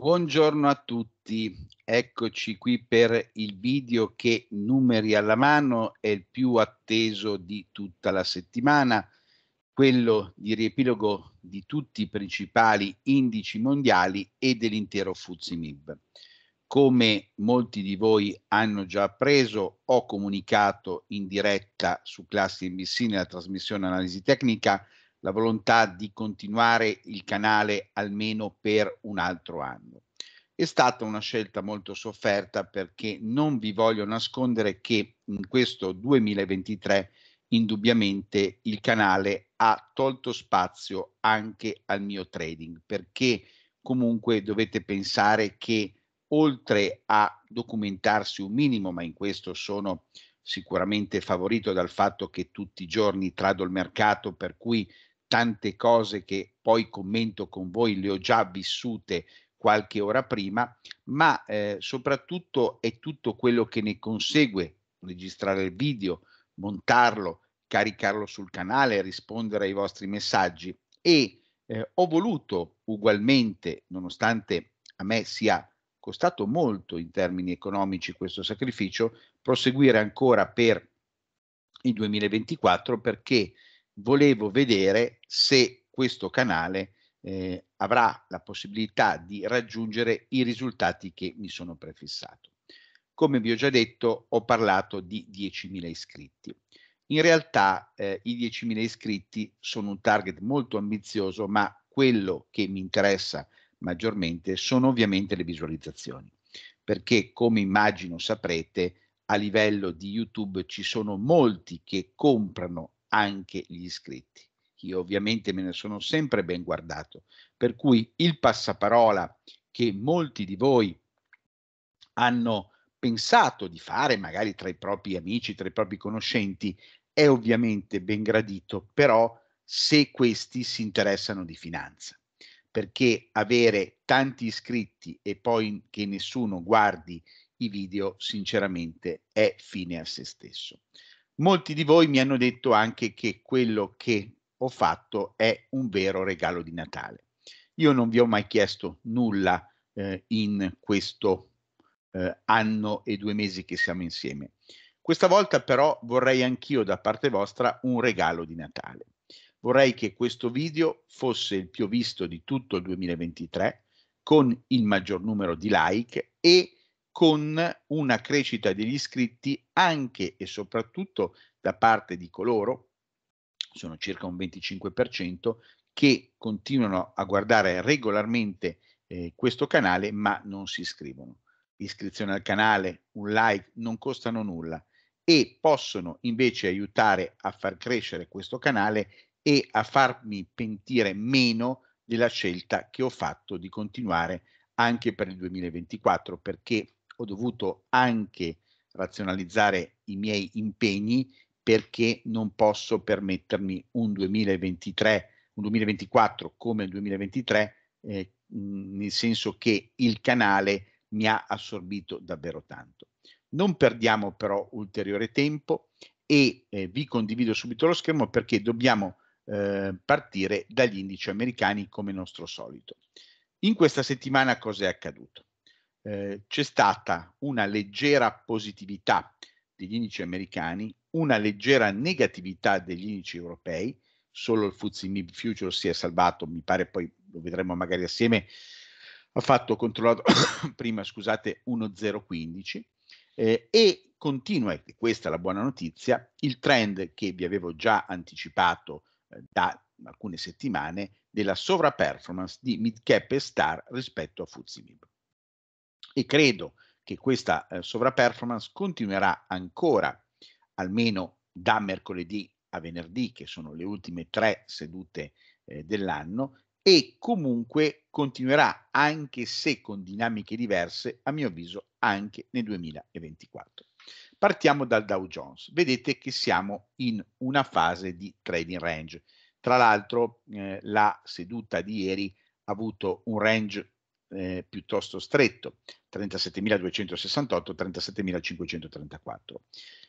Buongiorno a tutti, eccoci qui per il video che numeri alla mano è il più atteso di tutta la settimana, quello di riepilogo di tutti i principali indici mondiali e dell'intero FUZIMIB. Come molti di voi hanno già appreso, ho comunicato in diretta su Classi NBC nella trasmissione Analisi Tecnica la volontà di continuare il canale almeno per un altro anno. È stata una scelta molto sofferta perché non vi voglio nascondere che in questo 2023 indubbiamente il canale ha tolto spazio anche al mio trading perché comunque dovete pensare che oltre a documentarsi un minimo, ma in questo sono sicuramente favorito dal fatto che tutti i giorni trado il mercato, per cui tante cose che poi commento con voi le ho già vissute qualche ora prima, ma eh, soprattutto è tutto quello che ne consegue, registrare il video, montarlo, caricarlo sul canale, rispondere ai vostri messaggi e eh, ho voluto ugualmente, nonostante a me sia costato molto in termini economici questo sacrificio, proseguire ancora per il 2024 perché volevo vedere se questo canale eh, avrà la possibilità di raggiungere i risultati che mi sono prefissato. Come vi ho già detto, ho parlato di 10.000 iscritti. In realtà eh, i 10.000 iscritti sono un target molto ambizioso, ma quello che mi interessa maggiormente sono ovviamente le visualizzazioni, perché come immagino saprete, a livello di YouTube ci sono molti che comprano anche gli iscritti. Io ovviamente me ne sono sempre ben guardato, per cui il passaparola che molti di voi hanno pensato di fare, magari tra i propri amici, tra i propri conoscenti, è ovviamente ben gradito, però se questi si interessano di finanza, perché avere tanti iscritti e poi che nessuno guardi i video, sinceramente, è fine a se stesso. Molti di voi mi hanno detto anche che quello che ho fatto è un vero regalo di Natale. Io non vi ho mai chiesto nulla eh, in questo eh, anno e due mesi che siamo insieme. Questa volta però vorrei anch'io da parte vostra un regalo di Natale. Vorrei che questo video fosse il più visto di tutto il 2023 con il maggior numero di like e con una crescita degli iscritti anche e soprattutto da parte di coloro, sono circa un 25%, che continuano a guardare regolarmente eh, questo canale ma non si iscrivono. Iscrizione al canale, un like non costano nulla e possono invece aiutare a far crescere questo canale e a farmi pentire meno della scelta che ho fatto di continuare anche per il 2024 perché ho dovuto anche razionalizzare i miei impegni perché non posso permettermi un 2023, un 2024 come il 2023, eh, nel senso che il canale mi ha assorbito davvero tanto. Non perdiamo però ulteriore tempo e eh, vi condivido subito lo schermo perché dobbiamo eh, partire dagli indici americani come nostro solito. In questa settimana cosa è accaduto? Eh, c'è stata una leggera positività degli indici americani, una leggera negatività degli indici europei, solo il FTSE MIB Future si è salvato, mi pare poi lo vedremo magari assieme, ha fatto controllato prima, scusate, 1,015 eh, e continua, e questa è la buona notizia, il trend che vi avevo già anticipato eh, da alcune settimane della sovraperformance di mid cap e star rispetto a FTSE MIB e credo che questa eh, sovraperformance continuerà ancora almeno da mercoledì a venerdì, che sono le ultime tre sedute eh, dell'anno, e comunque continuerà anche se con dinamiche diverse, a mio avviso, anche nel 2024. Partiamo dal Dow Jones. Vedete che siamo in una fase di trading range. Tra l'altro eh, la seduta di ieri ha avuto un range eh, piuttosto stretto, 37.268, 37.534.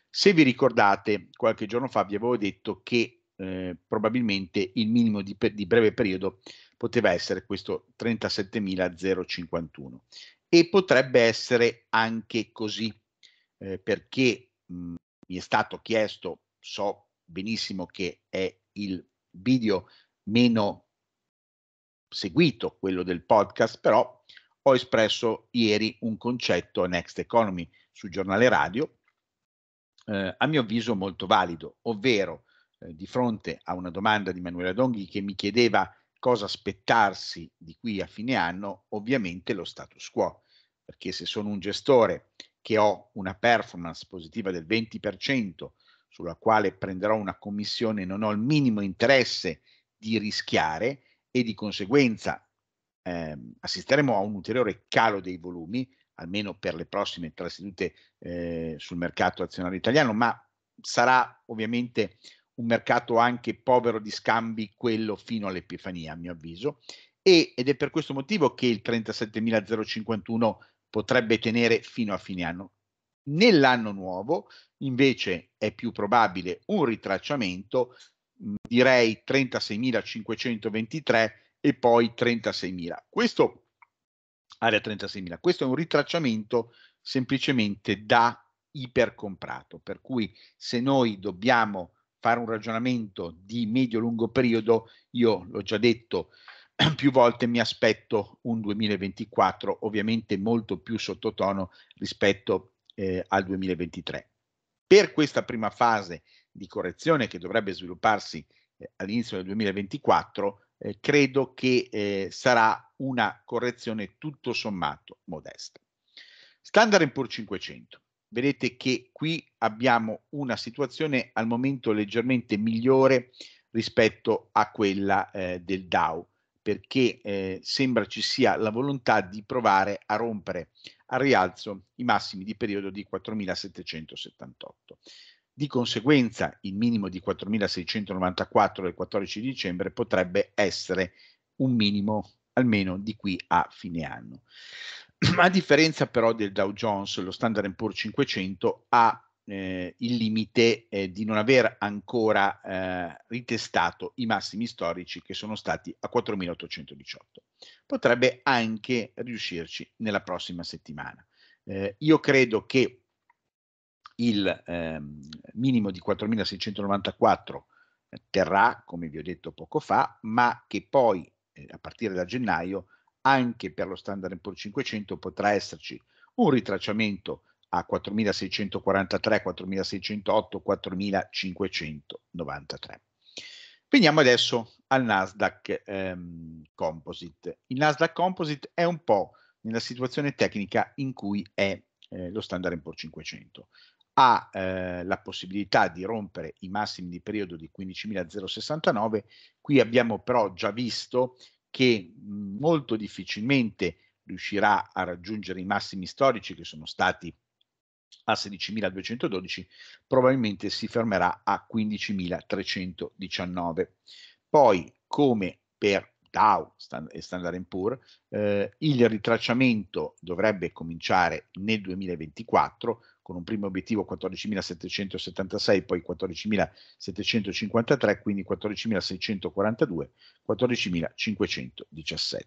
Se vi ricordate, qualche giorno fa vi avevo detto che eh, probabilmente il minimo di, di breve periodo poteva essere questo 37.051 e potrebbe essere anche così, eh, perché mh, mm, mi è stato chiesto, so benissimo che è il video meno seguito quello del podcast, però ho espresso ieri un concetto a Next Economy su giornale radio, eh, a mio avviso molto valido, ovvero eh, di fronte a una domanda di Manuela Donghi che mi chiedeva cosa aspettarsi di qui a fine anno, ovviamente lo status quo, perché se sono un gestore che ho una performance positiva del 20%, sulla quale prenderò una commissione non ho il minimo interesse di rischiare, e di conseguenza eh, assisteremo a un ulteriore calo dei volumi, almeno per le prossime tre sedute eh, sul mercato azionario italiano, ma sarà ovviamente un mercato anche povero di scambi, quello fino all'Epifania, a mio avviso, e, ed è per questo motivo che il 37.051 potrebbe tenere fino a fine anno. Nell'anno nuovo invece è più probabile un ritracciamento direi 36.523 e poi 36.000. Questo, area 36.000, questo è un ritracciamento semplicemente da ipercomprato, per cui se noi dobbiamo fare un ragionamento di medio-lungo periodo, io l'ho già detto più volte, mi aspetto un 2024 ovviamente molto più sottotono rispetto eh, al 2023. Per questa prima fase di correzione che dovrebbe svilupparsi eh, all'inizio del 2024, eh, credo che eh, sarà una correzione tutto sommato modesta. Standard Poor's 500. Vedete che qui abbiamo una situazione al momento leggermente migliore rispetto a quella eh, del Dow, perché eh, sembra ci sia la volontà di provare a rompere al rialzo i massimi di periodo di 4778. Di conseguenza il minimo di 4.694 del 14 dicembre potrebbe essere un minimo almeno di qui a fine anno. A differenza però del Dow Jones, lo Standard Poor's 500 ha eh, il limite eh, di non aver ancora eh, ritestato i massimi storici che sono stati a 4.818. Potrebbe anche riuscirci nella prossima settimana. Eh, io credo che il ehm, minimo di 4.694 eh, terrà, come vi ho detto poco fa, ma che poi eh, a partire da gennaio anche per lo standard Poor's 500 potrà esserci un ritracciamento a 4643, 4608, 4593. Veniamo adesso al Nasdaq ehm, Composite. Il Nasdaq Composite è un po' nella situazione tecnica in cui è eh, lo standard Poor's 500 ha eh, la possibilità di rompere i massimi di periodo di 15.069, qui abbiamo però già visto che mhmm, molto difficilmente riuscirà a raggiungere i massimi storici che sono stati a 16.212, probabilmente si fermerà a 15.319. Poi, come per Dow e Standard Poor's, eh, il ritracciamento dovrebbe cominciare nel 2024 con un primo obiettivo 14.776, poi 14.753, quindi 14.642, 14.517.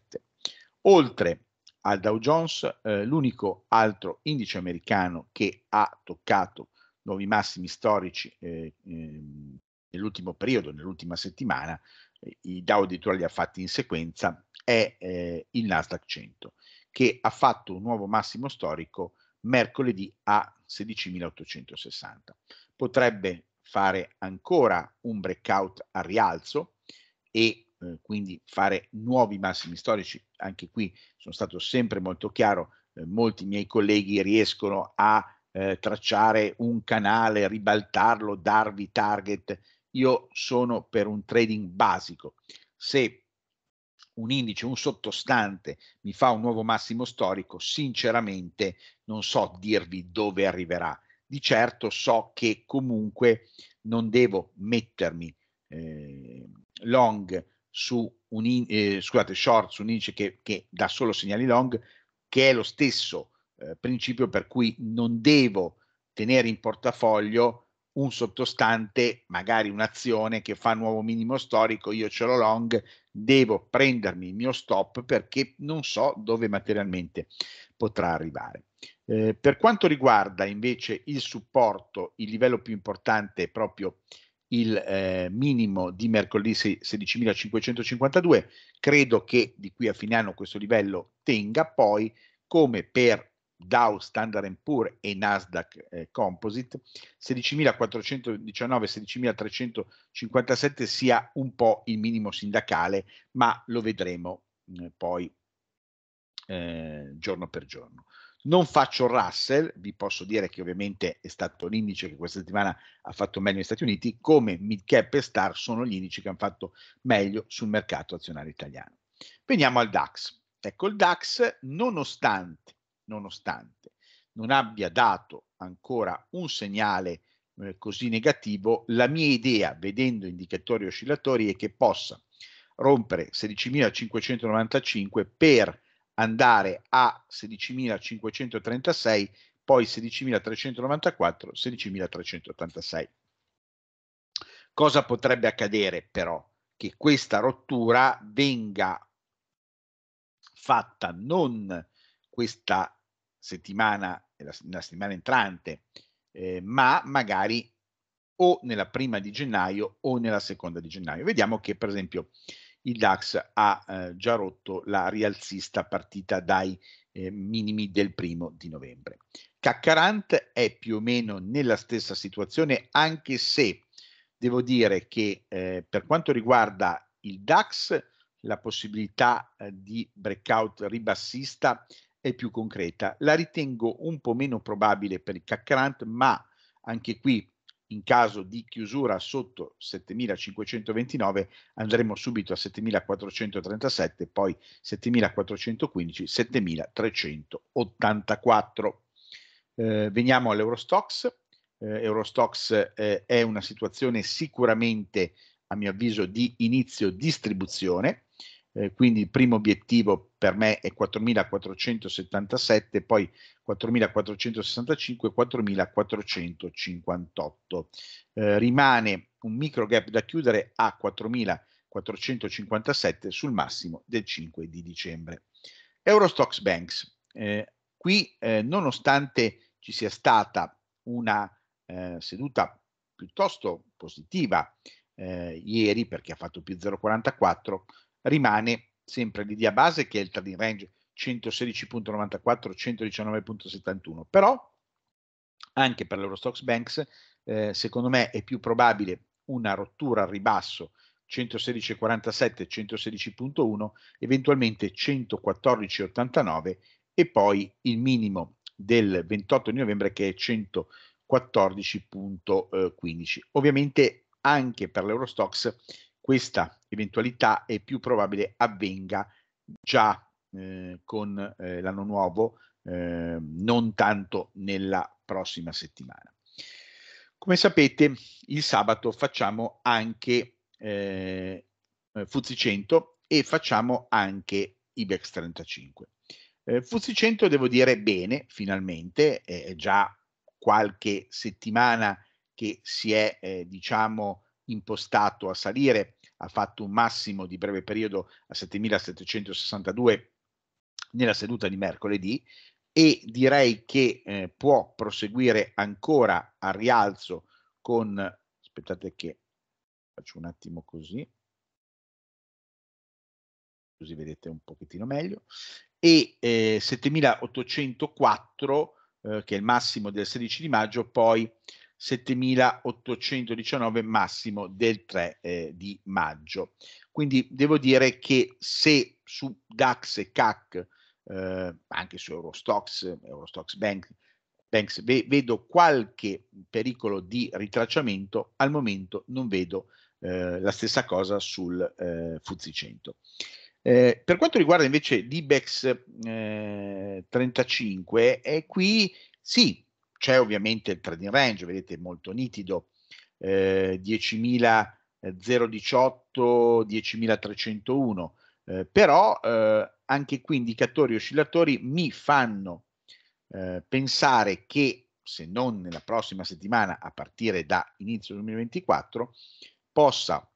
Oltre al Dow Jones, eh, l'unico altro indice americano che ha toccato nuovi massimi storici eh, eh, nell'ultimo periodo, nell'ultima settimana, eh, i Dow addirittura li ha fatti in sequenza, è eh, il Nasdaq 100, che ha fatto un nuovo massimo storico mercoledì a 16.860. Potrebbe fare ancora un breakout a rialzo e eh, quindi fare nuovi massimi storici. Anche qui sono stato sempre molto chiaro, eh, molti miei colleghi riescono a eh, tracciare un canale, ribaltarlo, darvi target. Io sono per un trading basico. Se un indice, un sottostante mi fa un nuovo massimo storico, sinceramente non so dirvi dove arriverà. Di certo so che comunque non devo mettermi eh, long su un in, eh, scusate, short su un indice che, che, dà solo segnali long, che è lo stesso eh, principio per cui non devo tenere in portafoglio un sottostante, magari un'azione che fa nuovo minimo storico, io ce l'ho long, devo prendermi il mio stop perché non so dove materialmente potrà arrivare. Eh, per quanto riguarda invece il supporto, il livello più importante è proprio il eh, minimo di mercoledì 16.552, credo che di qui a fine anno questo livello tenga, poi come per Dow Standard Poor's e Nasdaq eh, Composite, 16.419-16.357 sia un po' il minimo sindacale, ma lo vedremo eh, poi eh, giorno per giorno. Non faccio Russell, vi posso dire che ovviamente è stato l'indice che questa settimana ha fatto meglio negli Stati Uniti, come Midcap e Star sono gli indici che hanno fatto meglio sul mercato azionario italiano. Veniamo al DAX. Ecco, il DAX, nonostante nonostante non abbia dato ancora un segnale eh, così negativo, la mia idea, vedendo indicatori oscillatori, è che possa rompere 16.595 per andare a 16.536, poi 16.394, 16.386. Cosa potrebbe accadere però? Che questa rottura venga fatta non questa settimana, nella settimana entrante, eh, ma magari o nella prima di gennaio o nella seconda di gennaio. Vediamo che per esempio il DAX ha eh, già rotto la rialzista partita dai eh, minimi del primo di novembre. Caccarant è più o meno nella stessa situazione, anche se devo dire che eh, per quanto riguarda il DAX, la possibilità eh, di breakout ribassista e più concreta. La ritengo un po' meno probabile per il CAC ma anche qui in caso di chiusura sotto 7.529 andremo subito a 7.437, poi 7.415, 7.384. Eh, veniamo all'Eurostox. Eh, Eurostox eh, è una situazione sicuramente, a mio avviso, di inizio distribuzione. Eh, quindi il primo obiettivo per me è 4477, poi 4465 e 4458. Eh, rimane un micro gap da chiudere a 4457 sul massimo del 5 di dicembre. Eurostox Banks. Eh, qui, eh, nonostante ci sia stata una eh, seduta piuttosto positiva eh, ieri, perché ha fatto più 0,44, rimane sempre l'idea base che è il trading range 116.94, 119.71, però anche per l'Eurostox Banks eh, secondo me è più probabile una rottura al ribasso 116.47, 116.1, eventualmente 114.89 e poi il minimo del 28 di novembre che è 114.15. Ovviamente anche per l'Eurostox questa eventualità è più probabile avvenga già eh, con eh, l'anno nuovo, eh, non tanto nella prossima settimana. Come sapete, il sabato facciamo anche eh, eh Fuzzi 100 e facciamo anche IBEX 35. Eh, Fuzzi 100 devo dire bene, finalmente, è già qualche settimana che si è, eh, diciamo, impostato a salire, ha fatto un massimo di breve periodo a 7.762 nella seduta di mercoledì e direi che eh, può proseguire ancora a rialzo con, aspettate che faccio un attimo così, così vedete un pochettino meglio, e eh, 7.804 eh, che è il massimo del 16 di maggio, poi 7.819 massimo del 3 eh, di maggio. Quindi devo dire che se su DAX e CAC, eh, anche su Eurostox, Eurostox Bank, Banks, ve- vedo qualche pericolo di ritracciamento, al momento non vedo eh, la stessa cosa sul eh, Fuzzi 100. Eh, per quanto riguarda invece l'IBEX eh, 35, eh, qui sì, c'è ovviamente il trading range, vedete molto nitido, eh, 10.018, 10.301, eh, eh, però eh, anche qui indicatori oscillatori mi fanno eh, pensare che se non nella prossima settimana, a partire da inizio 2024, possa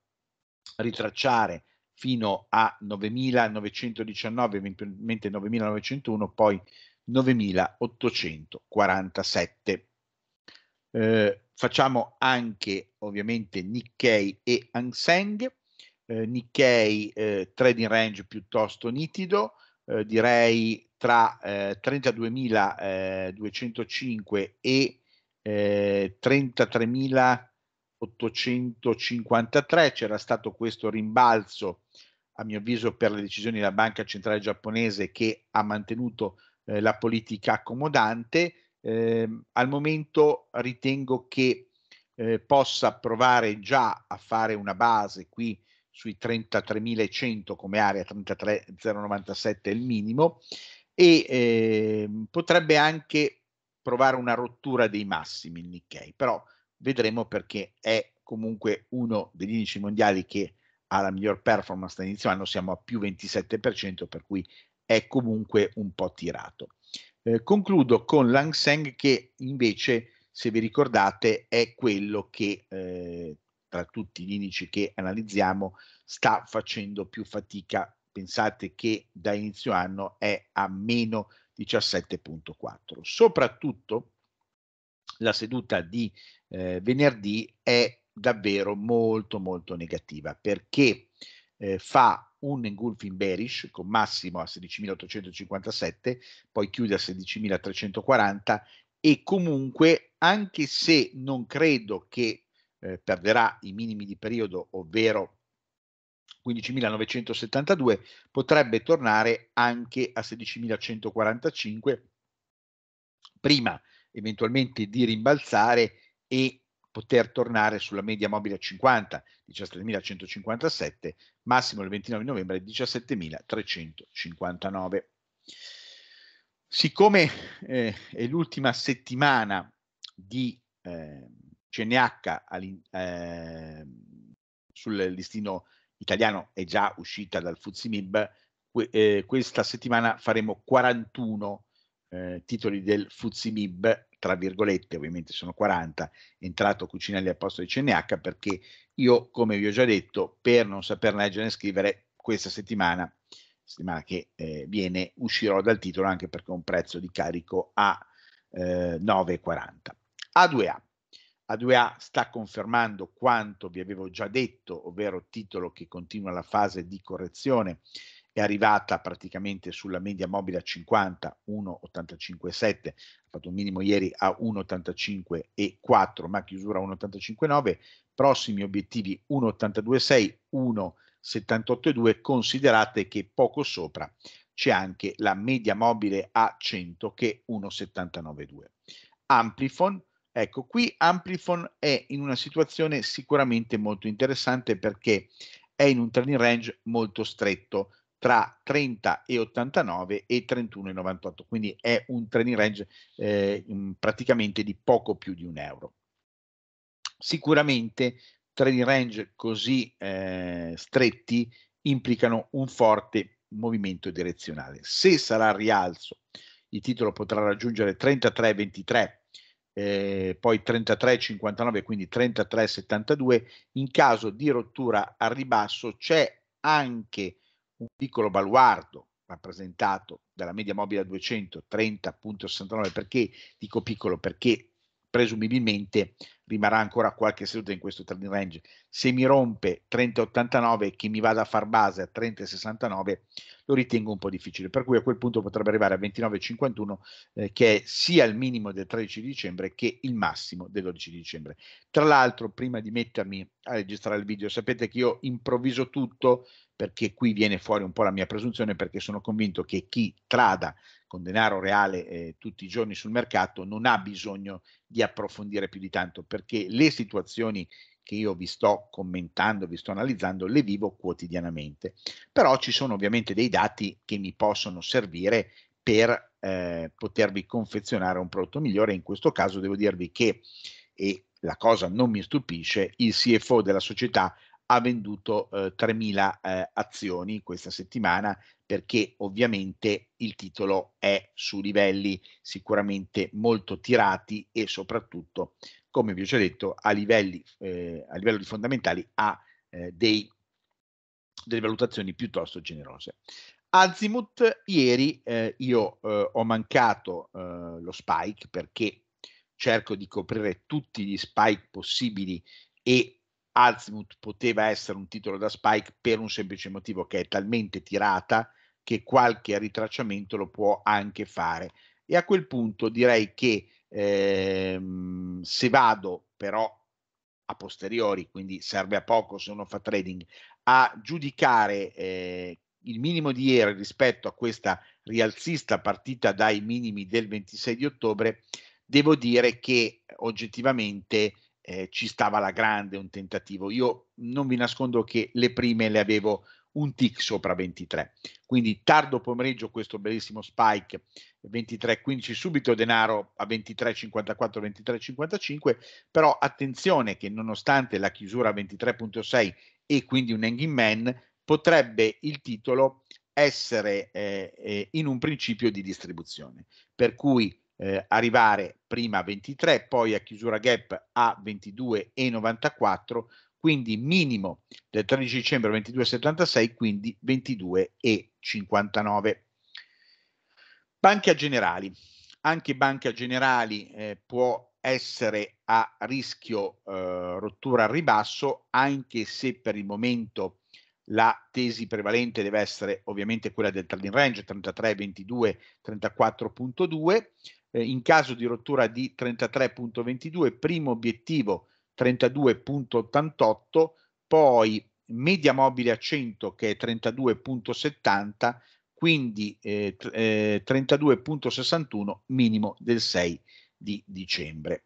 ritracciare fino a 9.919, eventualmente 9.901 poi 9847. Eh, facciamo anche ovviamente Nikkei e Anseng. Eh, Nikkei eh, trading range piuttosto nitido, eh, direi tra 32.205 eh, eh, e 33.853. Eh, C'era stato questo rimbalzo, a mio avviso, per le decisioni della Banca Centrale Giapponese che ha mantenuto eh, la politica accomodante. Eh, al momento ritengo che eh, possa provare già a fare una base qui sui 33.100 come area, 33.097 è il minimo, e eh, potrebbe anche provare una rottura dei massimi il Nikkei, però vedremo perché è comunque uno degli indici mondiali che ha la miglior performance da inizio anno, siamo a più 27%, per cui è comunque un po' tirato. Eh, concludo con Lang Seng che invece, se vi ricordate, è quello che eh, tra tutti gli indici che analizziamo sta facendo più fatica. Pensate che da inizio anno è a meno 17.4. Soprattutto la seduta di eh, venerdì è davvero molto molto negativa perché eh, fa un engulfing bearish con massimo a 16.857, poi chiude a 16.340 e comunque anche se non credo che eh, perderà i minimi di periodo, ovvero 15.972, potrebbe tornare anche a 16.145 prima eventualmente di rimbalzare e poter tornare sulla media mobile a 50, 17.157, massimo il 29 novembre 17.359. Siccome eh, è l'ultima settimana di eh, CNH eh, sul listino italiano è già uscita dal Fuzimib, que eh, questa settimana faremo 41 eh, titoli del Fuzimib tra virgolette, ovviamente sono 40, entrato a Cucinelli di CNH perché io, come vi ho già detto, per non saper leggere e scrivere, questa settimana, settimana che eh, viene, uscirò dal titolo anche perché ho un prezzo di carico a eh, 9,40. A2A. A2A sta confermando quanto vi avevo già detto, ovvero titolo che continua la fase di correzione è arrivata praticamente sulla media mobile a 50, 1,85,7, ha fatto un minimo ieri a 1,85,4, ma chiusura a 1,85,9, prossimi obiettivi 1,82,6, 1,78,2, considerate che poco sopra c'è anche la media mobile a 100 che è 1,79,2. Amplifon Ecco, qui Amplifon è in una situazione sicuramente molto interessante perché è in un trading range molto stretto, tra 30 e 89 e 31 e 98, quindi è un trading range eh, praticamente di poco più di un euro. Sicuramente trading range così eh, stretti implicano un forte movimento direzionale. Se sarà rialzo, il titolo potrà raggiungere 33,23 eh, poi 33,59 quindi 33,72 in caso di rottura a ribasso c'è anche un piccolo baluardo rappresentato dalla media mobile a 230.69 30.69, perché dico piccolo? Perché presumibilmente rimarrà ancora qualche seduta in questo trading range. Se mi rompe 30,89 e che mi vada a far base a 30,69 lo ritengo un po' difficile, per cui a quel punto potrebbe arrivare a 29,51 eh, che è sia il minimo del 13 dicembre che il massimo del 12 dicembre. Tra l'altro, prima di mettermi a registrare il video, sapete che io improvviso tutto perché qui viene fuori un po' la mia presunzione perché sono convinto che chi trada con denaro reale eh, tutti i giorni sul mercato, non ha bisogno di approfondire più di tanto perché le situazioni che io vi sto commentando, vi sto analizzando, le vivo quotidianamente. Però ci sono ovviamente dei dati che mi possono servire per eh, potervi confezionare un prodotto migliore. In questo caso devo dirvi che, e la cosa non mi stupisce, il CFO della società ha venduto eh, 3.000 eh, azioni questa settimana perché ovviamente il titolo è su livelli sicuramente molto tirati e soprattutto, come vi ho già detto, a, livelli, eh, a livello di fondamentali ha eh, dei, delle valutazioni piuttosto generose. Azimut, ieri eh, io eh, ho mancato eh, lo spike perché cerco di coprire tutti gli spike possibili e Azimut poteva essere un titolo da spike per un semplice motivo che è talmente tirata che qualche ritracciamento lo può anche fare. E a quel punto direi che ehm, se vado però a posteriori, quindi serve a poco se uno fa trading, a giudicare eh, il minimo di ieri rispetto a questa rialzista partita dai minimi del 26 di ottobre, devo dire che oggettivamente eh, ci stava la grande un tentativo. Io non vi nascondo che le prime le avevo un tick sopra 23. Quindi tardo pomeriggio questo bellissimo spike 23.15 subito denaro a 23.54 23.55, però attenzione che nonostante la chiusura a 23.6 e quindi un hanging man potrebbe il titolo essere eh, eh, in un principio di distribuzione, per cui eh, arrivare prima a 23, poi a chiusura gap a 22,94 quindi minimo del 13 dicembre 22,76, quindi 22,59. Banca generali. Anche banca generali eh, può essere a rischio eh, rottura al ribasso, anche se per il momento la tesi prevalente deve essere ovviamente quella del trading range 33, 22, 34.2. Eh, in caso di rottura di 33.22, primo obiettivo 32.88, poi media mobile a 100 che è 32.70, quindi eh, 32.61 eh, minimo del 6 di dicembre.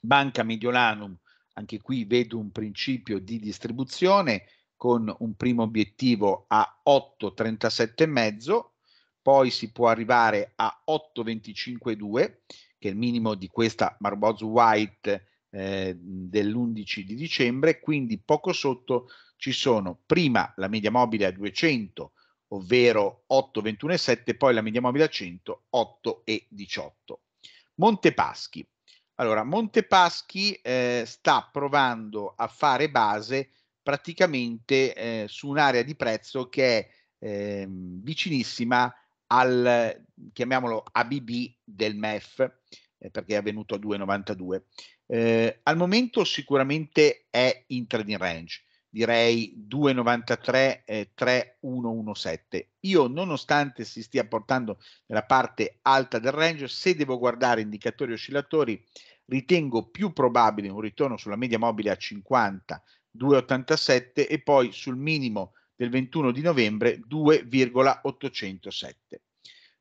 Banca Mediolanum, anche qui vedo un principio di distribuzione con un primo obiettivo a 8,37,5, poi si può arrivare a 8,25,2, che è il minimo di questa Marboz White eh, dell'11 di dicembre, quindi poco sotto ci sono prima la media mobile a 200, ovvero 8,21,7, poi la media mobile a 100, 8,18. Montepaschi. Allora, Montepaschi eh, sta provando a fare base praticamente eh, su un'area di prezzo che è eh, vicinissima al, chiamiamolo ABB del MEF, eh, perché è avvenuto a 2,92. Eh, al momento sicuramente è in trading range, direi 2,93 eh, Io nonostante si stia portando nella parte alta del range, se devo guardare indicatori oscillatori, ritengo più probabile un ritorno sulla media mobile a 50 2,87 e poi sul minimo del 21 di novembre 2,807.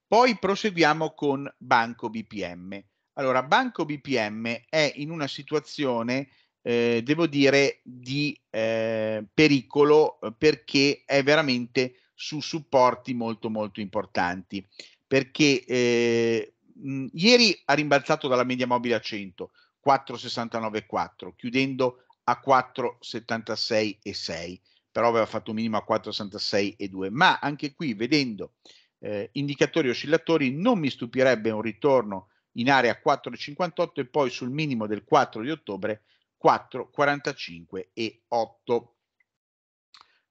Poi proseguiamo con Banco BPM. Allora, Banco BPM è in una situazione, eh, devo dire, di eh, pericolo eh, perché è veramente su supporti molto molto importanti. Perché eh, mh, ieri ha rimbalzato dalla media mobile a 100, 4,69,4, chiudendo a 4,76,6, però aveva fatto un minimo a 4,66,2. Ma anche qui, vedendo eh, indicatori oscillatori, non mi stupirebbe un ritorno in area 4,58 e poi sul minimo del 4 di ottobre 4,45 e 8.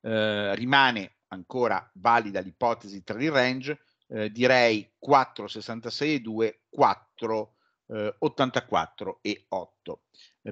Eh, rimane ancora valida l'ipotesi tra il range, eh, direi 4,66 e 2, 4,84 e 8.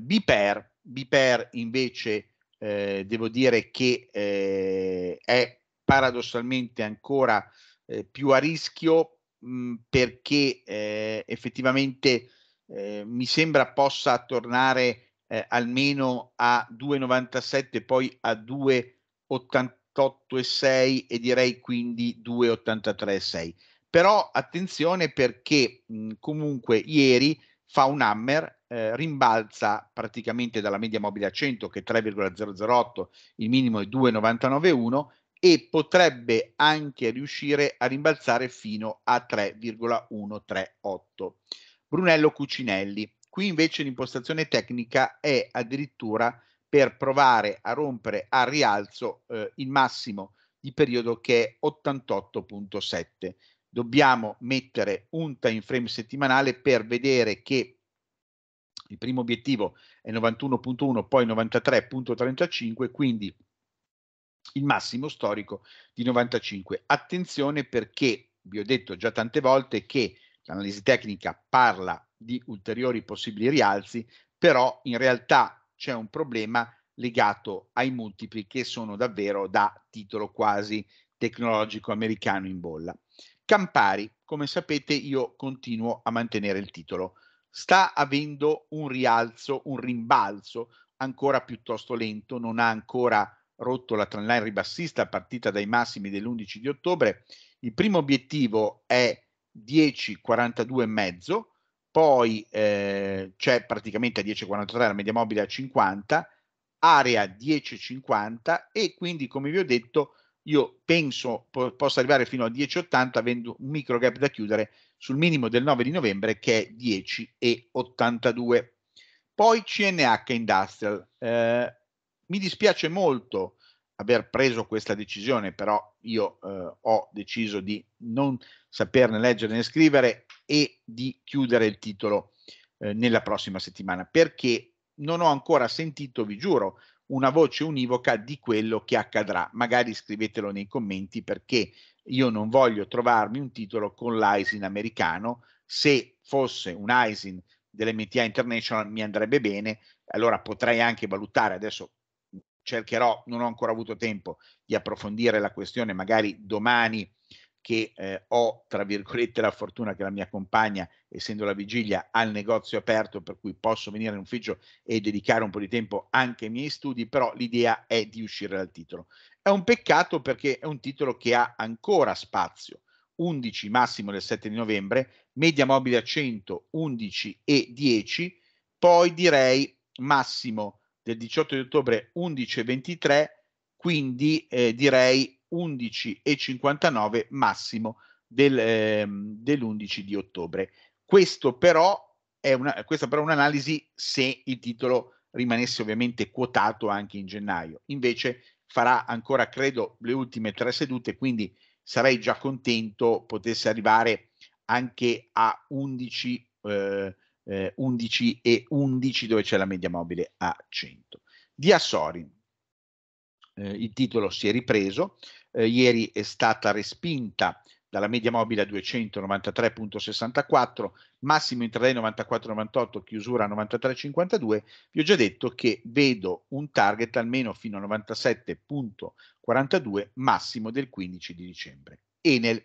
Biper, Biper invece eh, devo dire che eh, è paradossalmente ancora eh, più a rischio Mhmm, perché eh, effettivamente eh, mi sembra possa tornare eh, almeno a 2,97 poi a 2,88,6 e direi quindi 2,83,6 però attenzione perché mh, mhmm, comunque ieri fa un hammer eh, rimbalza praticamente dalla media mobile a 100 che è 3,008 il minimo è 2,991 e potrebbe anche riuscire a rimbalzare fino a 3,138. Brunello Cucinelli. Qui invece l'impostazione tecnica è addirittura per provare a rompere a rialzo eh, il massimo di periodo che è 88.7. Dobbiamo mettere un time frame settimanale per vedere che il primo obiettivo è 91.1, poi 93.35, quindi il massimo storico di 95. Attenzione perché vi ho detto già tante volte che l'analisi tecnica parla di ulteriori possibili rialzi, però in realtà c'è un problema legato ai multipli che sono davvero da titolo quasi tecnologico americano in bolla. Campari, come sapete, io continuo a mantenere il titolo. Sta avendo un rialzo, un rimbalzo ancora piuttosto lento, non ha ancora rotto la trend line ribassista partita dai massimi dell'11 di ottobre. Il primo obiettivo è 10,42,5, poi eh, c'è praticamente a 10,43 la media mobile a 50, area 10,50 e quindi come vi ho detto io penso po- possa arrivare fino a 10,80 avendo un micro gap da chiudere sul minimo del 9 di novembre che è 10,82. Poi CNH Industrial, eh, mi dispiace molto aver preso questa decisione, però io eh, ho deciso di non saperne leggere né scrivere e di chiudere il titolo eh, nella prossima settimana, perché non ho ancora sentito, vi giuro, una voce univoca di quello che accadrà. Magari scrivetelo nei commenti perché io non voglio trovarmi un titolo con l'ISIN americano. Se fosse un ISIN dell'MTA International mi andrebbe bene, allora potrei anche valutare adesso cercherò, non ho ancora avuto tempo di approfondire la questione, magari domani che eh, ho, tra virgolette, la fortuna che la mia compagna, essendo la vigilia, ha il negozio aperto, per cui posso venire in ufficio e dedicare un po' di tempo anche ai miei studi, però l'idea è di uscire dal titolo. È un peccato perché è un titolo che ha ancora spazio. 11 massimo del 7 di novembre, media mobile a 100, 11 e 10, poi direi massimo del 18 di ottobre 11.23, quindi eh, direi 11.59 massimo del, ehm, dell'11 di ottobre. Questo però è una, questa però è un'analisi se il titolo rimanesse ovviamente quotato anche in gennaio. Invece farà ancora, credo, le ultime tre sedute, quindi sarei già contento potesse arrivare anche a 11. Eh, eh, 11 e 11 dove c'è la media mobile a 100. Di Assori, eh, il titolo si è ripreso, eh, ieri è stata respinta dalla media mobile a 293.64, massimo intraday 94.98, chiusura 93.52, vi ho già detto che vedo un target almeno fino a 97.42, massimo del 15 di dicembre. Enel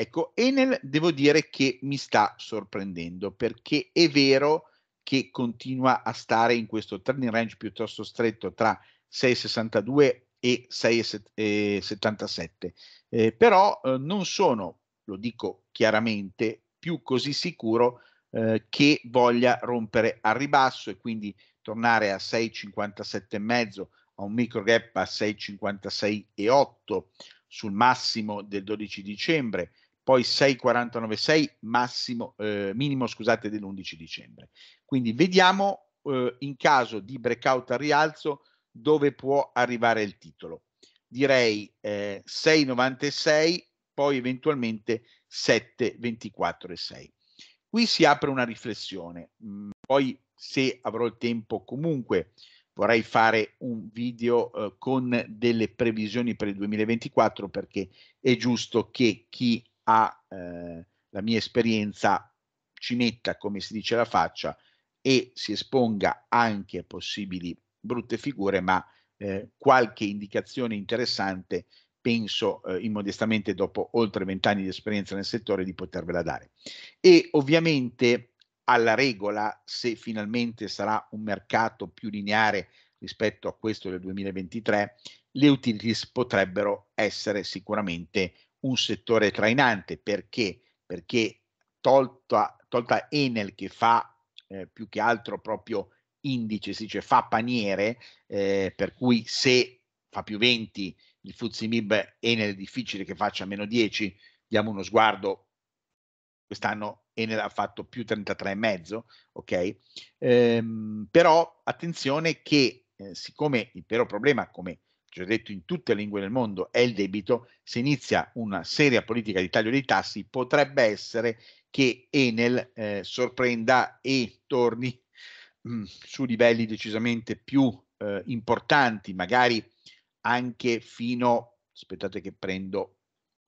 Ecco, Enel devo dire che mi sta sorprendendo perché è vero che continua a stare in questo turning range piuttosto stretto tra 6,62 e 6,77, eh, però eh, non sono, lo dico chiaramente, più così sicuro eh, che voglia rompere al ribasso e quindi tornare a 6,57,5 a un micro gap a 6,56,8 sul massimo del 12 dicembre poi 6,496 massimo, eh, minimo scusate, dell'11 dicembre. Quindi vediamo eh, in caso di breakout al rialzo dove può arrivare il titolo. Direi eh, 6,96, poi eventualmente 7,24,6. Qui si apre una riflessione, mm, poi se avrò il tempo comunque vorrei fare un video eh, con delle previsioni per il 2024 perché è giusto che chi a eh, la mia esperienza ci metta, come si dice, la faccia e si esponga anche a possibili brutte figure, ma eh, qualche indicazione interessante penso eh, immodestamente dopo oltre vent'anni di esperienza nel settore di potervela dare. E ovviamente alla regola, se finalmente sarà un mercato più lineare rispetto a questo del 2023, le utilities potrebbero essere sicuramente un settore trainante perché? Perché tolta, tolta Enel che fa eh, più che altro proprio indice, si dice fa paniere, eh, per cui se fa più 20 il Fuzimib Enel è difficile che faccia meno 10, diamo uno sguardo, quest'anno Enel ha fatto più 33 e mezzo ok? Ehm, però attenzione che eh, siccome il vero problema, come già cioè, detto in tutte le lingue del mondo, è il debito, se inizia una seria politica di taglio dei tassi, potrebbe essere che Enel eh, sorprenda e torni mh, mm, su livelli decisamente più eh, importanti, magari anche fino, aspettate che prendo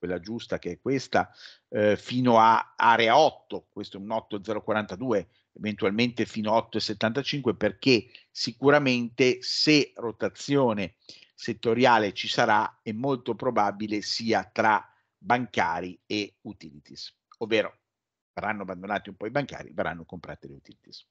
quella giusta che è questa, eh, fino a area 8, questo è un 8042, eventualmente fino a 8,75 perché sicuramente se rotazione settoriale ci sarà e molto probabile sia tra bancari e utilities, ovvero verranno abbandonati un po' i bancari, verranno comprate le utilities.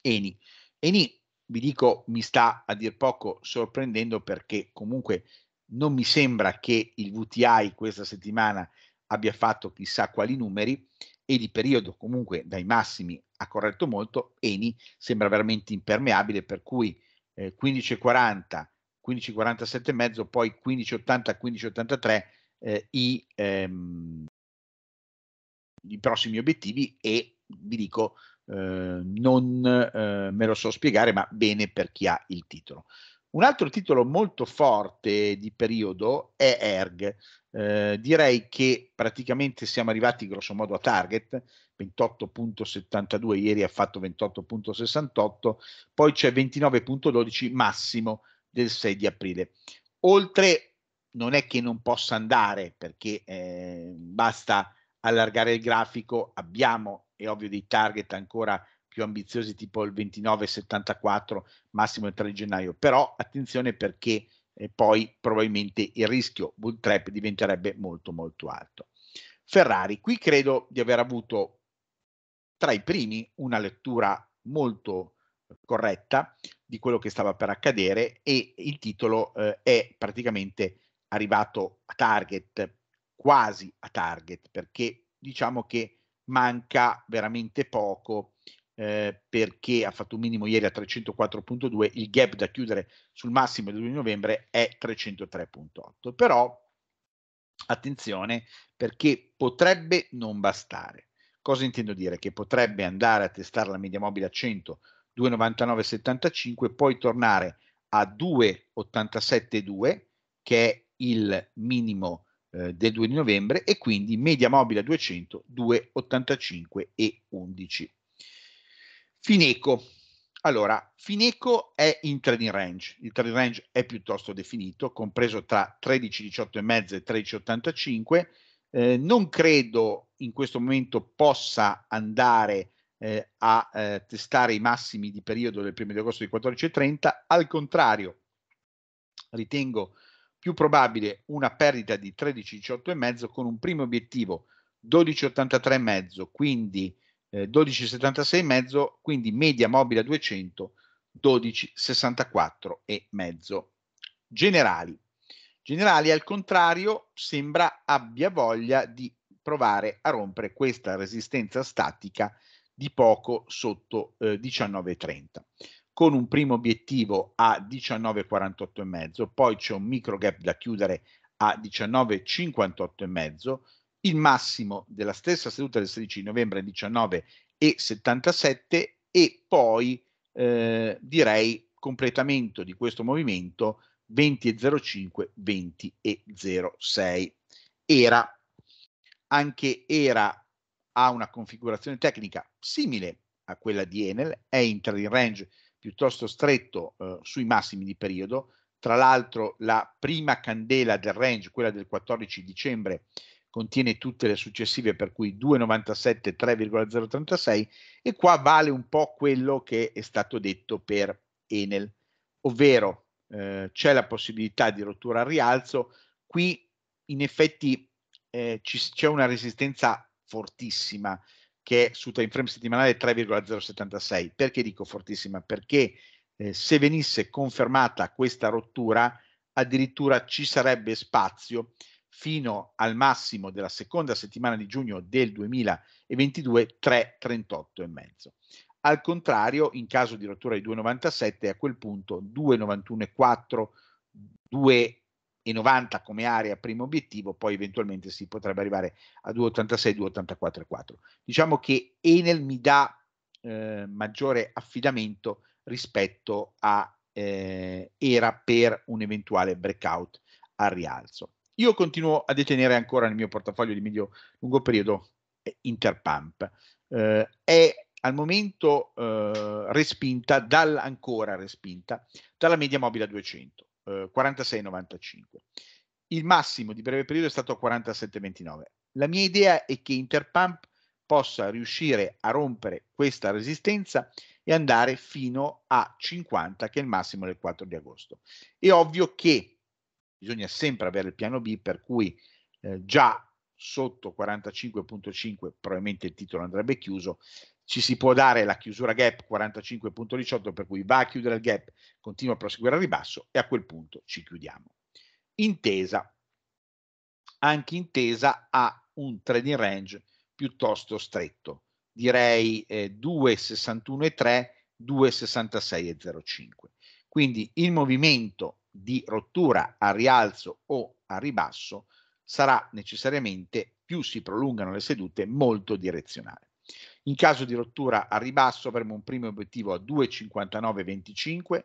Eni. Eni, vi dico, mi sta a dir poco sorprendendo perché comunque non mi sembra che il VTI questa settimana abbia fatto chissà quali numeri e di periodo comunque dai massimi ha corretto molto, Eni sembra veramente impermeabile per cui eh, 15,40 15,47,5, poi 15,80, 15,83 eh, i, ehm, i, prossimi obiettivi e vi dico, eh, non eh, me lo so spiegare, ma bene per chi ha il titolo. Un altro titolo molto forte di periodo è ERG. Eh, direi che praticamente siamo arrivati grossomodo a target, 28.72, ieri ha fatto 28.68, poi c'è 29.12 massimo del 6 di aprile. Oltre non è che non possa andare perché eh, basta allargare il grafico, abbiamo, è ovvio, dei target ancora più ambiziosi tipo il 29,74 massimo il 3 gennaio, però attenzione perché eh, poi probabilmente il rischio bull trap diventerebbe molto molto alto. Ferrari, qui credo di aver avuto tra i primi una lettura molto corretta, di quello che stava per accadere e il titolo eh, è praticamente arrivato a target, quasi a target, perché diciamo che manca veramente poco eh, perché ha fatto un minimo ieri a 304.2, il gap da chiudere sul massimo del 2 novembre è 303.8, però attenzione perché potrebbe non bastare. Cosa intendo dire? Che potrebbe andare a testare la media mobile a 100 2,99,75, poi tornare a 2,87,2 che è il minimo eh, del 2 di novembre e quindi media mobile a 200 2,85,11. Fineco. Allora, Fineco è in trading range, il trading range è piuttosto definito, compreso tra 13,18,5 e 13,85, eh, non credo in questo momento possa andare eh, a eh, testare i massimi di periodo del primo di agosto di 14.30, al contrario ritengo più probabile una perdita di 13,18,5 con un primo obiettivo 12,83,5, quindi eh, 12,76,5, quindi media mobile a 200, 12,64,5. Generali. Generali al contrario sembra abbia voglia di provare a rompere questa resistenza statica di poco sotto eh, 19,30 con un primo obiettivo a 19,48,5, poi c'è un micro gap da chiudere a 19,58,5, il massimo della stessa seduta del 16 novembre 19,77 e poi eh, direi completamento di questo movimento 20,05, 20,06. Era, anche era ha una configurazione tecnica simile a quella di Enel, è in range piuttosto stretto eh, sui massimi di periodo, tra l'altro la prima candela del range, quella del 14 dicembre, contiene tutte le successive, per cui 2,97, 3,036 e qua vale un po' quello che è stato detto per Enel, ovvero eh, c'è la possibilità di rottura al rialzo, qui in effetti eh, ci, c'è una resistenza fortissima, che su time frame settimanale 3,076. Perché dico fortissima? Perché eh, se venisse confermata questa rottura, addirittura ci sarebbe spazio fino al massimo della seconda settimana di giugno del 2022 3,38 mezzo. Al contrario, in caso di rottura di 2,97, a quel punto 2,91 e 2,91,4, 2 e 90 come area primo obiettivo, poi eventualmente si potrebbe arrivare a 2,86, 2,84,4. Diciamo che Enel mi dà eh, maggiore affidamento rispetto a eh, era per un eventuale breakout al rialzo. Io continuo a detenere ancora nel mio portafoglio di medio-lungo periodo eh, Interpump. Eh, è al momento eh, respinta, dal, ancora respinta, dalla media mobile a 200 46,95. Eh, il massimo di breve periodo è stato 47,29. La mia idea è che Interpump possa riuscire a rompere questa resistenza e andare fino a 50, che è il massimo del 4 di agosto. È ovvio che bisogna sempre avere il piano B, per cui eh, già sotto 45.5 probabilmente il titolo andrebbe chiuso, ci si può dare la chiusura gap 45.18 per cui va a chiudere il gap, continua a proseguire al ribasso e a quel punto ci chiudiamo. Intesa, anche intesa ha un trading range piuttosto stretto, direi eh, 2,61,3, 2,66,05. Quindi il movimento di rottura a rialzo o a ribasso sarà necessariamente più si prolungano le sedute molto direzionale. In caso di rottura a ribasso avremo un primo obiettivo a 2,59,25,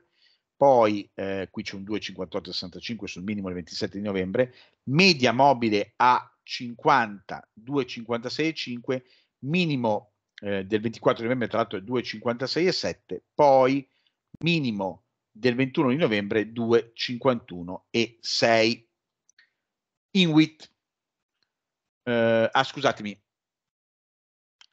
poi eh, qui c'è un 2,58,65 sul minimo il 27 di novembre, media mobile a 50, 2,56,5, minimo eh, del 24 di novembre tra l'altro è 2,56,7, poi minimo del 21 di novembre 2,51,6. Inuit, eh, ah scusatemi,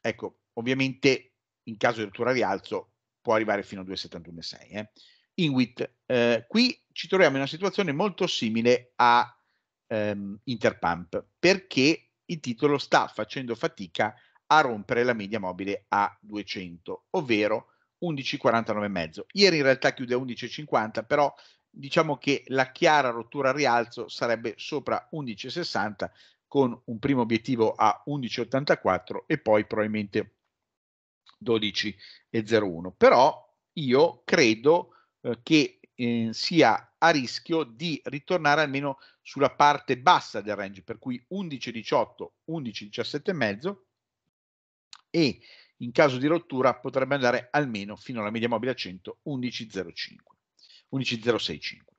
ecco, Ovviamente in caso di rottura rialzo può arrivare fino a 2,71,6. Eh. Inuit, eh, qui ci troviamo in una situazione molto simile a ehm, Interpump perché il titolo sta facendo fatica a rompere la media mobile a 200, ovvero 11,49,5. Ieri in realtà chiude a 11,50, però diciamo che la chiara rottura al rialzo sarebbe sopra 11,60 con un primo obiettivo a 11,84 e poi probabilmente 12,01. Però io credo eh, che eh, sia a rischio di ritornare almeno sulla parte bassa del range, per cui 11,18, 11,17,5 e in caso di rottura potrebbe andare almeno fino alla media mobile a 100 11,05, 11,065.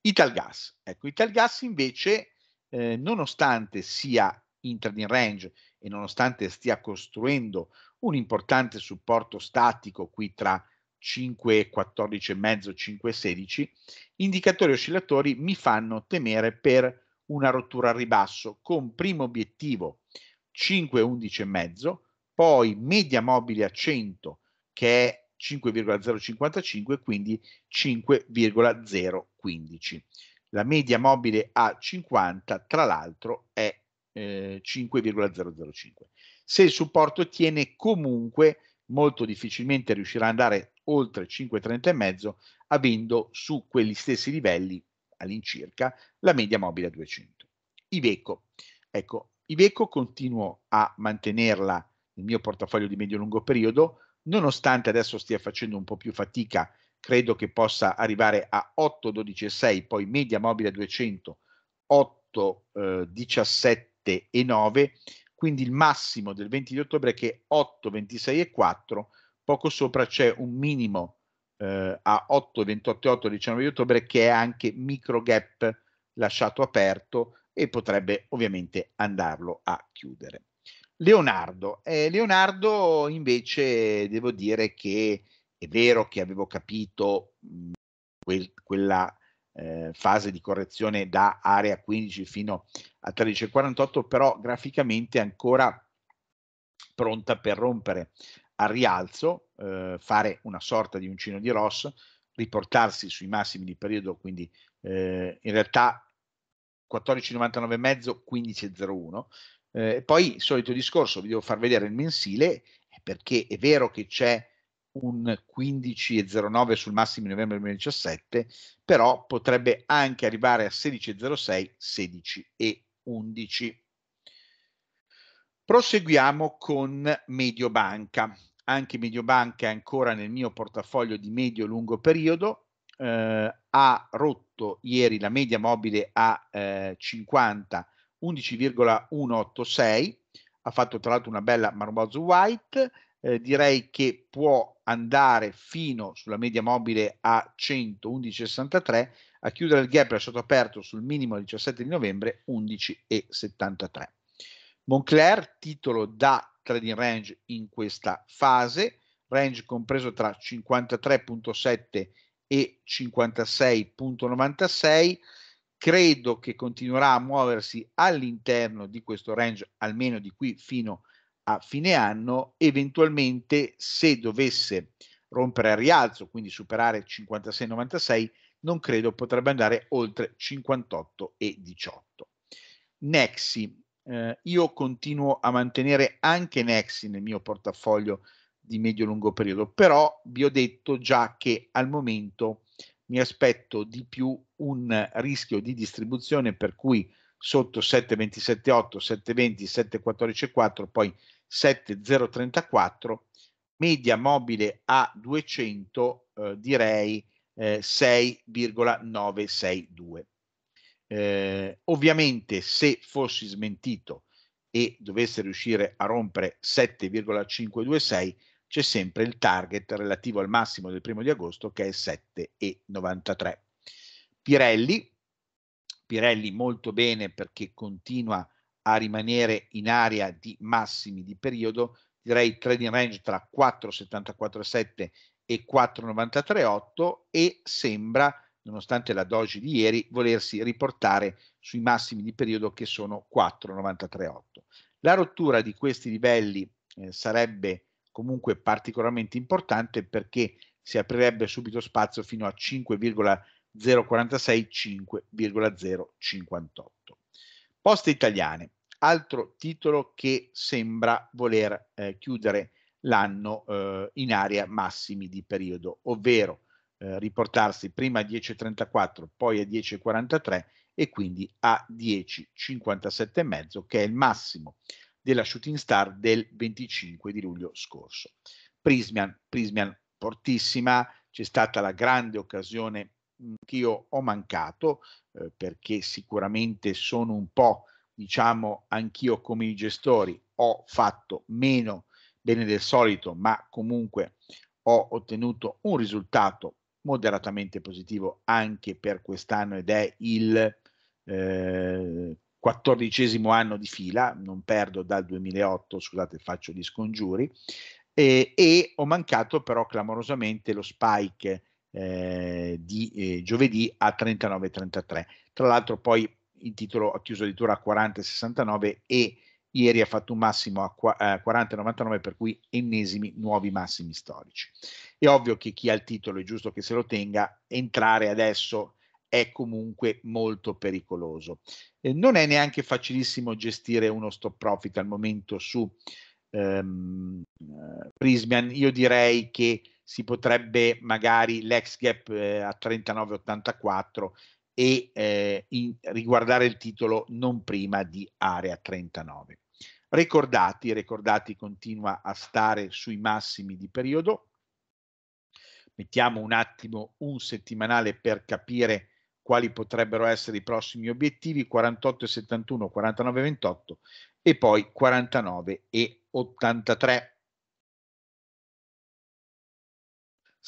Italgas, ecco, Italgas invece eh, nonostante sia in trading range e nonostante stia costruendo un importante supporto statico qui tra 5,14,5 14 e mezzo, indicatori oscillatori mi fanno temere per una rottura al ribasso con primo obiettivo 5,11,5, poi media mobile a 100 che è 5,055, quindi 5,015. La media mobile a 50, tra l'altro, è 5,005. Eh, Se il supporto tiene comunque molto difficilmente riuscirà ad andare oltre 5,30,5 avendo su quegli stessi livelli all'incirca la media mobile a 200. Iveco, ecco, Iveco continuo a mantenerla nel mio portafoglio di medio-lungo periodo, nonostante adesso stia facendo un po' più fatica, credo che possa arrivare a 8,12,6, poi media mobile a 200, 8, eh, 7 e 9, quindi il massimo del 20 di ottobre che è 8, 26 e 4, poco sopra c'è un minimo eh, a 8, 28 e 8, 19 di ottobre che è anche micro gap lasciato aperto e potrebbe ovviamente andarlo a chiudere. Leonardo, eh, Leonardo invece devo dire che è vero che avevo capito mh, mm, quel, quella eh, fase di correzione da area 15 fino a 13,48, però graficamente ancora pronta per rompere al rialzo, eh, fare una sorta di uncino di Ross, riportarsi sui massimi di periodo, quindi eh, in realtà 14,99,5, 15,01. Eh, poi il solito discorso, vi devo far vedere il mensile, perché è vero che c'è un 15,09 sul massimo di novembre 2017, però potrebbe anche arrivare a 16,06, 16,11. Proseguiamo con Mediobanca. Anche Mediobanca è ancora nel mio portafoglio di medio-lungo periodo, eh, ha rotto ieri la media mobile a eh, 50, 11,186, ha fatto tra l'altro una bella Marmozzo White, eh, direi che può andare fino sulla media mobile a 111,63 a chiudere il gap lasciato aperto sul minimo del 17 di novembre 11,73. Moncler titolo da trading range in questa fase, range compreso tra 53.7 e 56.96, credo che continuerà a muoversi all'interno di questo range almeno di qui fino a a fine anno, eventualmente se dovesse rompere a rialzo, quindi superare 56,96, non credo potrebbe andare oltre 58,18. Nexi, eh, io continuo a mantenere anche Nexi nel mio portafoglio di medio-lungo periodo, però vi ho detto già che al momento mi aspetto di più un rischio di distribuzione per cui sotto 7,27,8, 7,20, 7,14,4 poi 7034, media mobile a 200 eh, direi eh, 6,962. Eh, ovviamente se fossi smentito e dovesse riuscire a rompere 7,526 c'è sempre il target relativo al massimo del primo di agosto che è 7,93. Pirelli, Pirelli molto bene perché continua a a rimanere in area di massimi di periodo, direi trading range tra 4,74,7 e 4,93,8 e sembra, nonostante la doji di ieri, volersi riportare sui massimi di periodo che sono 4,93,8. La rottura di questi livelli eh, sarebbe comunque particolarmente importante perché si aprirebbe subito spazio fino a 5,046-5,058. Poste italiane altro titolo che sembra voler eh, chiudere l'anno eh, in area massimi di periodo, ovvero eh, riportarsi prima a 10.34, poi a 10.43 e quindi a 10.57,5 che è il massimo della Shooting Star del 25 di luglio scorso. Prismian, Prismian fortissima, c'è stata la grande occasione che io ho mancato eh, perché sicuramente sono un po' diciamo anch'io come i gestori ho fatto meno bene del solito, ma comunque ho ottenuto un risultato moderatamente positivo anche per quest'anno ed è il eh, quattordicesimo eh, anno di fila, non perdo dal 2008, scusate faccio gli scongiuri, e, e ho mancato però clamorosamente lo spike eh, di eh, giovedì a 39,33. Tra l'altro poi il titolo ha chiuso addirittura a 40,69 e ieri ha fatto un massimo a 40,99 eh, per cui ennesimi nuovi massimi storici. È ovvio che chi ha il titolo è giusto che se lo tenga, entrare adesso è comunque molto pericoloso. Eh, non è neanche facilissimo gestire uno stop profit al momento su ehm, Prismian, io direi che si potrebbe magari l'ex gap eh, a 39,84 e eh, in, riguardare il titolo non prima di Area 39. Ricordati, ricordati continua a stare sui massimi di periodo. Mettiamo un attimo un settimanale per capire quali potrebbero essere i prossimi obiettivi 48 e 71, 49 e 28 e poi 49 e 83.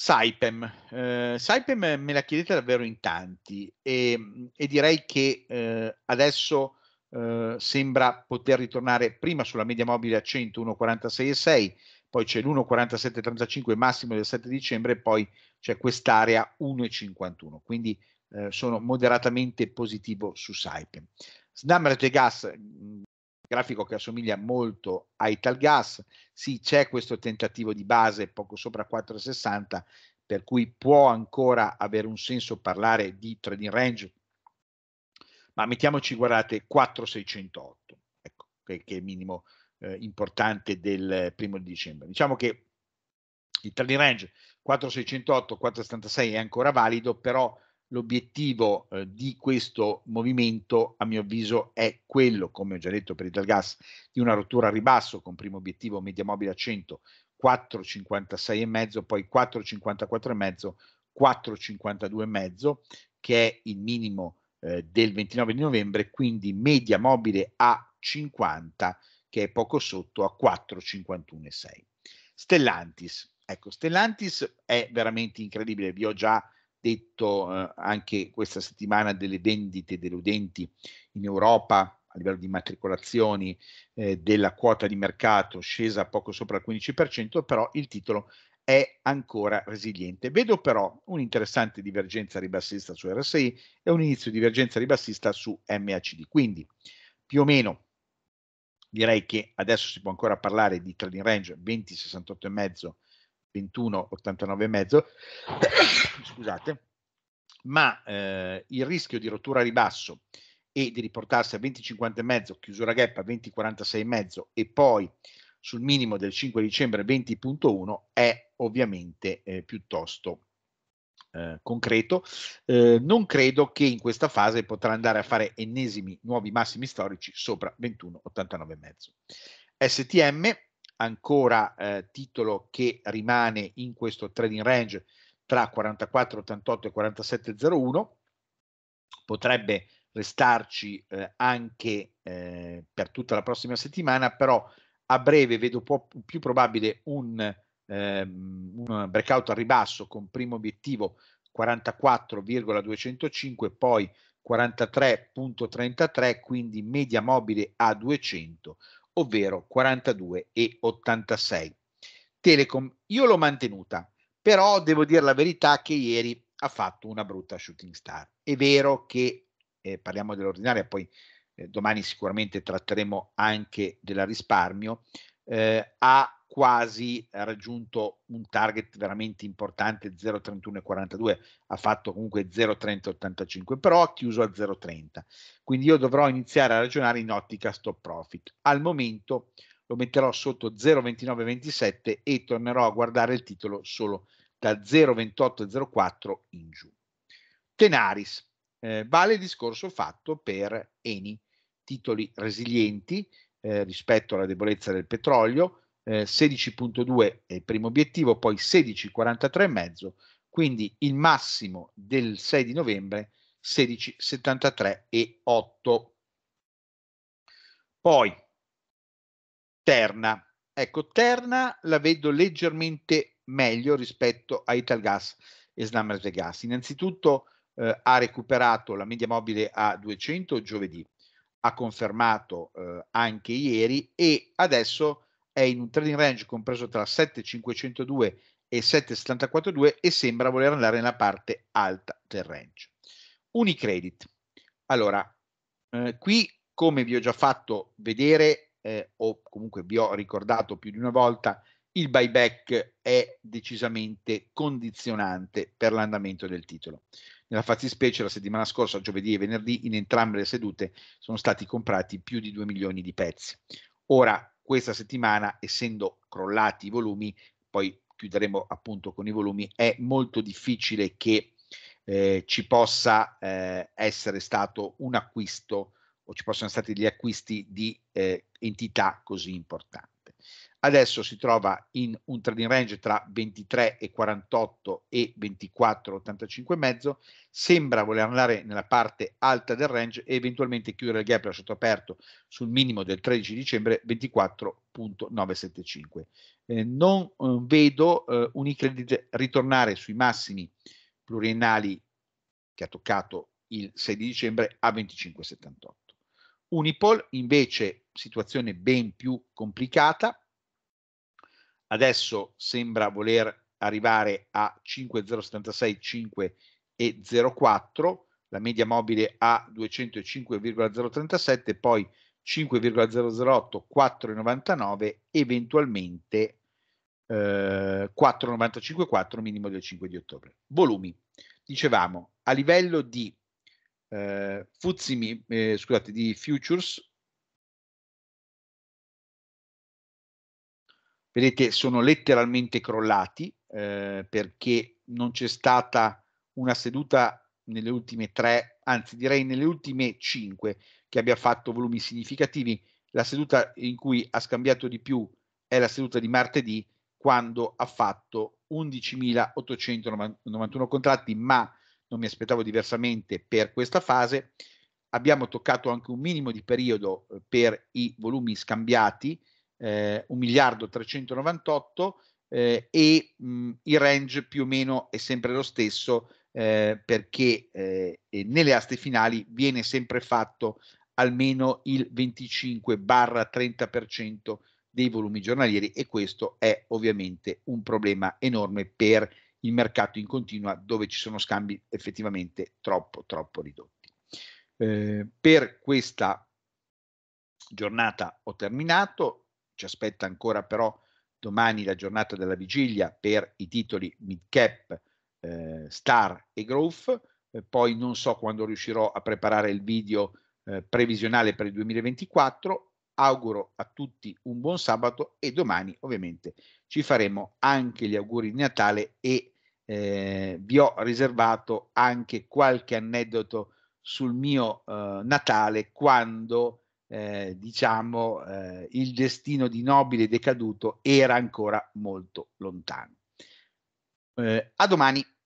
Saipem. Eh, Saipem me la chiedete davvero in tanti e, e direi che eh, adesso eh, sembra poter ritornare prima sulla media mobile a 100, 1,46,6, poi c'è l'1,47,35 massimo del 7 dicembre e poi c'è quest'area 1,51, quindi eh, sono moderatamente positivo su Saipem. Snammer e Gas mm, grafico che assomiglia molto a Italgas. Sì, c'è questo tentativo di base poco sopra 460, per cui può ancora avere un senso parlare di trading range, ma mettiamoci, guardate, 4608, ecco, che, che è il minimo eh, importante del primo di dicembre. Diciamo che il trading range 4608-476 è ancora valido, però L'obiettivo eh, di questo movimento, a mio avviso, è quello, come ho già detto per il gas, di una rottura a ribasso con primo obiettivo media mobile a 100, 4,56,5, poi 4,54,5, 4,52,5, che è il minimo eh, del 29 di novembre, quindi media mobile a 50, che è poco sotto a 4,51,6. Stellantis. Ecco, Stellantis è veramente incredibile, vi ho già detto eh, anche questa settimana delle vendite deludenti in Europa a livello di matricolazioni eh, della quota di mercato scesa poco sopra il 15%, però il titolo è ancora resiliente. Vedo però un'interessante divergenza ribassista su RSI e un inizio di divergenza ribassista su MACD. Quindi più o meno direi che adesso si può ancora parlare di trading range 20,68,5 21,89,5, scusate, ma eh, il rischio di rottura a ribasso e di riportarsi a 20,50,5, chiusura gap a 20,46,5 e poi sul minimo del 5 dicembre 20.1 è ovviamente eh, piuttosto eh, concreto. Eh, non credo che in questa fase potrà andare a fare ennesimi nuovi massimi storici sopra 21,89,5. STM ancora eh, titolo che rimane in questo trading range tra 44,88 e 47,01, potrebbe restarci eh, anche eh, per tutta la prossima settimana, però a breve vedo po- più probabile un, ehm, un breakout al ribasso con primo obiettivo 44,205, poi 43.33, quindi media mobile a 200 ovvero 42 e 86. Telecom, io l'ho mantenuta, però devo dire la verità che ieri ha fatto una brutta shooting star. È vero che eh, parliamo dell'ordinaria, poi eh, domani sicuramente tratteremo anche della risparmio, eh, ha quasi raggiunto un target veramente importante 0,31,42 ha fatto comunque 0,30,85 però ha chiuso a 0,30 quindi io dovrò iniziare a ragionare in ottica stop profit al momento lo metterò sotto 0,29,27 e tornerò a guardare il titolo solo da 0,28,04 in giù Tenaris eh, vale il discorso fatto per Eni titoli resilienti eh, rispetto alla debolezza del petrolio eh, 16.2 è il primo obiettivo, poi 16.43,5, quindi il massimo del 6 di novembre 16.73,8. Poi Terna, ecco Terna la vedo leggermente meglio rispetto a Italgas e Snammersve Gas. Innanzitutto eh, ha recuperato la media mobile a 200 giovedì, ha confermato eh, anche ieri e adesso è in un trading range compreso tra 7,502 e 7,742 e sembra voler andare nella parte alta del range. Unicredit. Allora, eh, qui come vi ho già fatto vedere eh, o comunque vi ho ricordato più di una volta, il buyback è decisamente condizionante per l'andamento del titolo. Nella fattispecie la settimana scorsa, giovedì e venerdì, in entrambe le sedute sono stati comprati più di 2 milioni di pezzi. Ora, questa settimana, essendo crollati i volumi, poi chiuderemo appunto con i volumi, è molto difficile che eh, ci possa eh, essere stato un acquisto o ci possono stati degli acquisti di eh, entità così importanti adesso si trova in un trading range tra 23 e 48 e 24 85 e mezzo sembra voler andare nella parte alta del range e eventualmente chiudere il gap lasciato aperto sul minimo del 13 dicembre 24.975 eh, non eh, vedo eh, Unicredit ritornare sui massimi pluriennali che ha toccato il 6 di dicembre a 25.78 Unipol invece situazione ben più complicata adesso sembra voler arrivare a 5,076, 5,04, la media mobile a 205,037, poi 5,008, 4,99, eventualmente eh, 4,95,4 minimo del 5 di ottobre. Volumi, dicevamo, a livello di, eh, Fuzimi, eh, scusate, di futures Vedete, sono letteralmente crollati eh, perché non c'è stata una seduta nelle ultime tre, anzi direi nelle ultime cinque, che abbia fatto volumi significativi. La seduta in cui ha scambiato di più è la seduta di martedì, quando ha fatto 11.891 contratti, ma non mi aspettavo diversamente per questa fase. Abbiamo toccato anche un minimo di periodo eh, per i volumi scambiati, eh, 1 miliardo 398 eh, e mh, mm, il range più o meno è sempre lo stesso eh, perché eh, nelle aste finali viene sempre fatto almeno il 25-30% dei volumi giornalieri e questo è ovviamente un problema enorme per il mercato in continua dove ci sono scambi effettivamente troppo troppo ridotti. Eh, per questa giornata ho terminato, ci aspetta ancora però domani la giornata della vigilia per i titoli mid cap, eh, star e growth, eh, poi non so quando riuscirò a preparare il video eh, previsionale per il 2024, auguro a tutti un buon sabato e domani ovviamente ci faremo anche gli auguri di Natale e eh, vi ho riservato anche qualche aneddoto sul mio eh, Natale quando eh, diciamo, eh, il destino di nobile decaduto era ancora molto lontano. Eh, a domani.